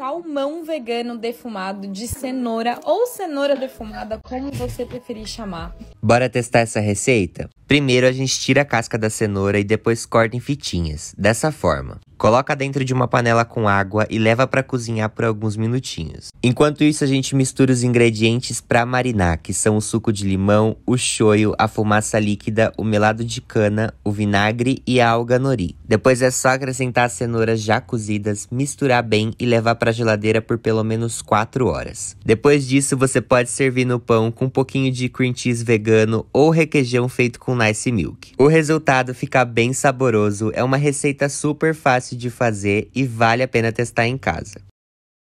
salmão vegano defumado de cenoura ou cenoura defumada, como você preferir chamar. Bora testar essa receita? Primeiro a gente tira a casca da cenoura e depois corta em fitinhas, dessa forma. Coloca dentro de uma panela com água e leva para cozinhar por alguns minutinhos. Enquanto isso, a gente mistura os ingredientes para marinar, que são o suco de limão, o shoyu, a fumaça líquida, o melado de cana, o vinagre e a alga nori. Depois é só acrescentar as cenouras já cozidas, misturar bem e levar para a geladeira por pelo menos 4 horas. Depois disso, você pode servir no pão com um pouquinho de cream cheese vegano ou requeijão feito com Milk. O resultado fica bem saboroso, é uma receita super fácil de fazer e vale a pena testar em casa.